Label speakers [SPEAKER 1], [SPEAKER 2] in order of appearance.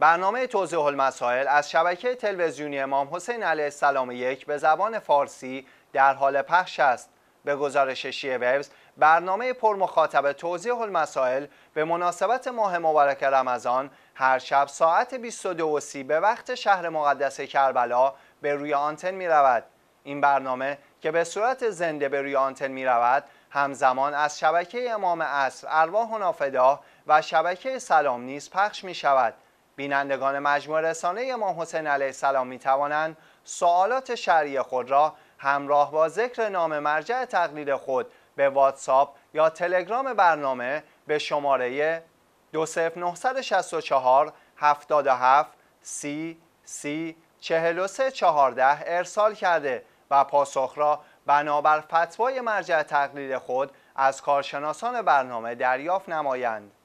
[SPEAKER 1] برنامه توضیح المسائل از شبکه تلویزیونی امام حسین علیه السلام یک به زبان فارسی در حال پخش است. به گزارش شیعه ویبز، برنامه مخاطب توضیح المسائل به مناسبت ماه مبارک رمضان هر شب ساعت 22:30 به وقت شهر مقدس کربلا به روی آنتن می رود. این برنامه که به صورت زنده به روی آنتن می رود همزمان از شبکه امام عصر ارواح و و شبکه سلام نیز پخش می شود. بینندگان مجموع رسانه امام حسین علیه السلام می توانند سوالات شرعی خود را همراه با ذکر نام مرجع تقلید خود به واتساپ یا تلگرام برنامه به شماره 20964 77 سی سی 14 ارسال کرده و پاسخ را بنابر فتوای مرجع تقلید خود از کارشناسان برنامه دریافت نمایند.